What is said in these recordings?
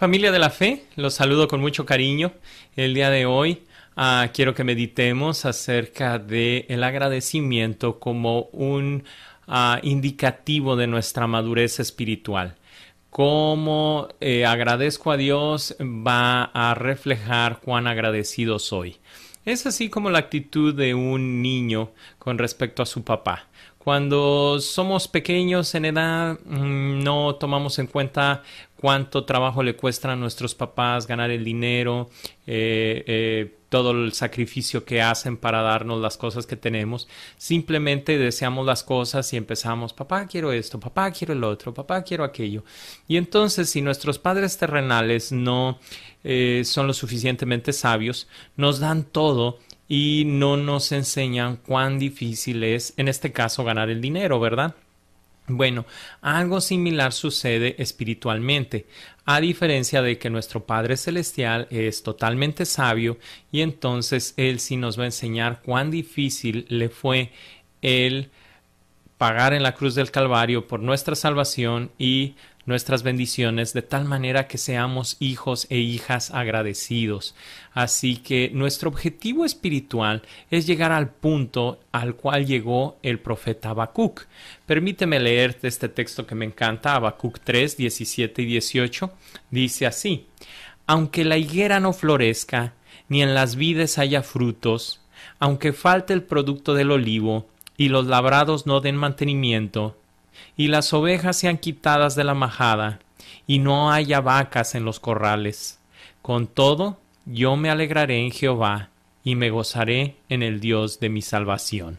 Familia de la Fe, los saludo con mucho cariño. El día de hoy ah, quiero que meditemos acerca del el agradecimiento como un ah, indicativo de nuestra madurez espiritual cómo eh, agradezco a Dios va a reflejar cuán agradecido soy. Es así como la actitud de un niño con respecto a su papá. Cuando somos pequeños en edad, mm, no tomamos en cuenta cuánto trabajo le cuesta a nuestros papás ganar el dinero, eh, eh, todo el sacrificio que hacen para darnos las cosas que tenemos. Simplemente deseamos las cosas y empezamos, papá quiero esto, papá quiero el otro, papá quiero aquello. Y entonces si nuestros padres terrenales no eh, son lo suficientemente sabios, nos dan todo y no nos enseñan cuán difícil es, en este caso, ganar el dinero, ¿verdad? Bueno, algo similar sucede espiritualmente, a diferencia de que nuestro Padre Celestial es totalmente sabio y entonces Él sí nos va a enseñar cuán difícil le fue el pagar en la cruz del Calvario por nuestra salvación y nuestras bendiciones de tal manera que seamos hijos e hijas agradecidos. Así que nuestro objetivo espiritual es llegar al punto al cual llegó el profeta Habacuc. Permíteme leerte este texto que me encanta, Habacuc 3, 17 y 18. Dice así: Aunque la higuera no florezca, ni en las vides haya frutos, aunque falte el producto del olivo y los labrados no den mantenimiento, y las ovejas sean quitadas de la majada, y no haya vacas en los corrales. Con todo, yo me alegraré en Jehová, y me gozaré en el Dios de mi salvación.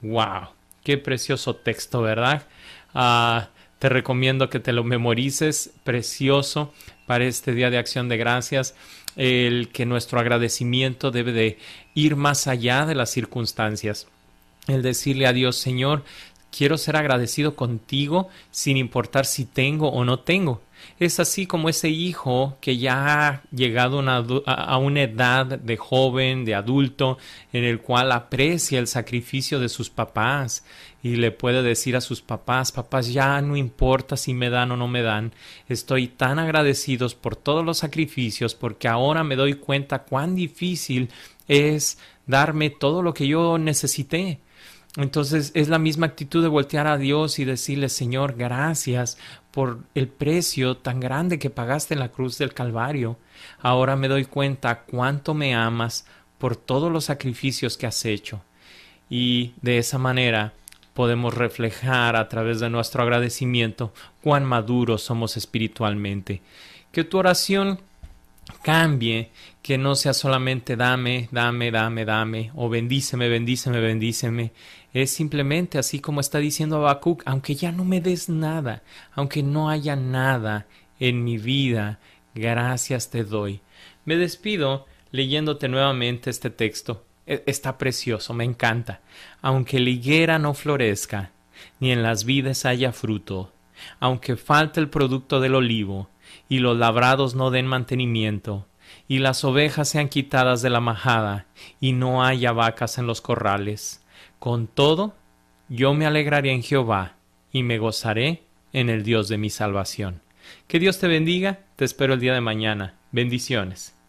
¡Wow! Qué precioso texto, ¿verdad? Ah, te recomiendo que te lo memorices, precioso para este día de acción de gracias, el que nuestro agradecimiento debe de ir más allá de las circunstancias. El decirle a Dios, Señor, Quiero ser agradecido contigo sin importar si tengo o no tengo. Es así como ese hijo que ya ha llegado a una edad de joven, de adulto, en el cual aprecia el sacrificio de sus papás y le puede decir a sus papás, papás, ya no importa si me dan o no me dan, estoy tan agradecidos por todos los sacrificios porque ahora me doy cuenta cuán difícil es darme todo lo que yo necesité entonces es la misma actitud de voltear a Dios y decirle, Señor, gracias por el precio tan grande que pagaste en la cruz del Calvario. Ahora me doy cuenta cuánto me amas por todos los sacrificios que has hecho. Y de esa manera podemos reflejar a través de nuestro agradecimiento cuán maduros somos espiritualmente. Que tu oración cambie, que no sea solamente dame, dame, dame, dame, o bendíceme, bendíceme, bendíceme. Es simplemente así como está diciendo abacuc aunque ya no me des nada, aunque no haya nada en mi vida, gracias te doy. Me despido leyéndote nuevamente este texto. E, está precioso, me encanta. Aunque la higuera no florezca, ni en las vides haya fruto, aunque falte el producto del olivo, y los labrados no den mantenimiento, y las ovejas sean quitadas de la majada, y no haya vacas en los corrales. Con todo, yo me alegraré en Jehová, y me gozaré en el Dios de mi salvación. Que Dios te bendiga, te espero el día de mañana. Bendiciones.